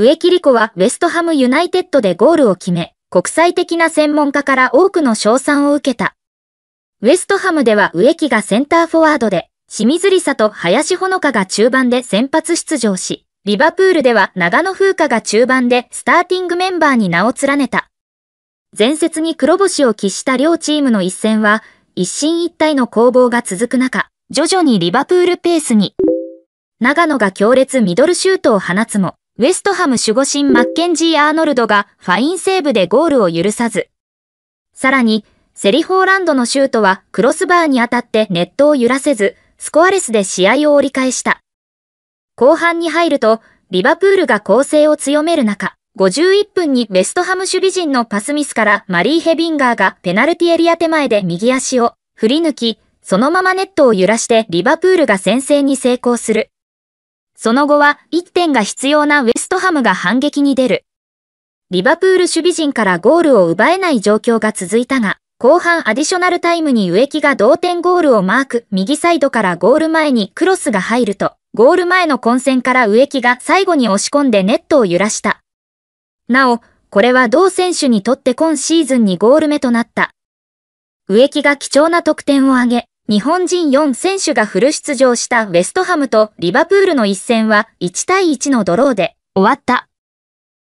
植木理子はウェストハムユナイテッドでゴールを決め、国際的な専門家から多くの賞賛を受けた。ウェストハムでは植木がセンターフォワードで、清水里沙と林穂の香が中盤で先発出場し、リバプールでは長野風花が中盤でスターティングメンバーに名を連ねた。前節に黒星を喫した両チームの一戦は、一進一退の攻防が続く中、徐々にリバプールペースに。長野が強烈ミドルシュートを放つも、ウェストハム守護神マッケンジー・アーノルドがファインセーブでゴールを許さず。さらに、セリフォーランドのシュートはクロスバーに当たってネットを揺らせず、スコアレスで試合を折り返した。後半に入ると、リバプールが攻勢を強める中、51分にベストハム守備陣のパスミスからマリー・ヘビンガーがペナルティエリア手前で右足を振り抜き、そのままネットを揺らしてリバプールが先制に成功する。その後は1点が必要なウェストハムが反撃に出る。リバプール守備陣からゴールを奪えない状況が続いたが、後半アディショナルタイムに植木が同点ゴールをマーク、右サイドからゴール前にクロスが入ると、ゴール前の混戦から植木が最後に押し込んでネットを揺らした。なお、これは同選手にとって今シーズンにゴール目となった。植木が貴重な得点を挙げ、日本人4選手がフル出場したウェストハムとリバプールの一戦は1対1のドローで終わった。